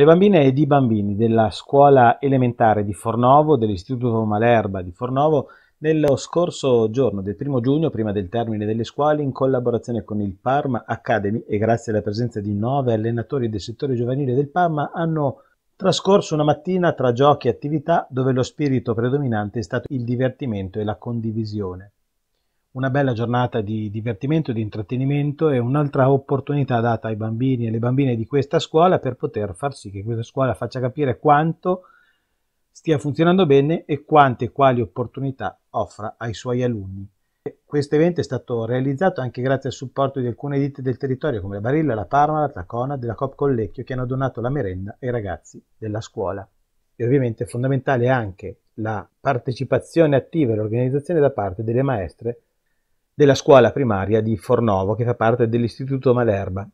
Le bambine ed i bambini della scuola elementare di Fornovo, dell'Istituto Malerba di Fornovo, nello scorso giorno del primo giugno, prima del termine delle scuole, in collaborazione con il Parma Academy e grazie alla presenza di nove allenatori del settore giovanile del Parma, hanno trascorso una mattina tra giochi e attività dove lo spirito predominante è stato il divertimento e la condivisione una bella giornata di divertimento, di intrattenimento e un'altra opportunità data ai bambini e alle bambine di questa scuola per poter far sì che questa scuola faccia capire quanto stia funzionando bene e quante e quali opportunità offra ai suoi alunni. Questo evento è stato realizzato anche grazie al supporto di alcune ditte del territorio come la Barilla, la Parma, la Tracona, della Cop Collecchio che hanno donato la merenda ai ragazzi della scuola. E ovviamente è fondamentale anche la partecipazione attiva e l'organizzazione da parte delle maestre della scuola primaria di Fornovo che fa parte dell'Istituto Malerba.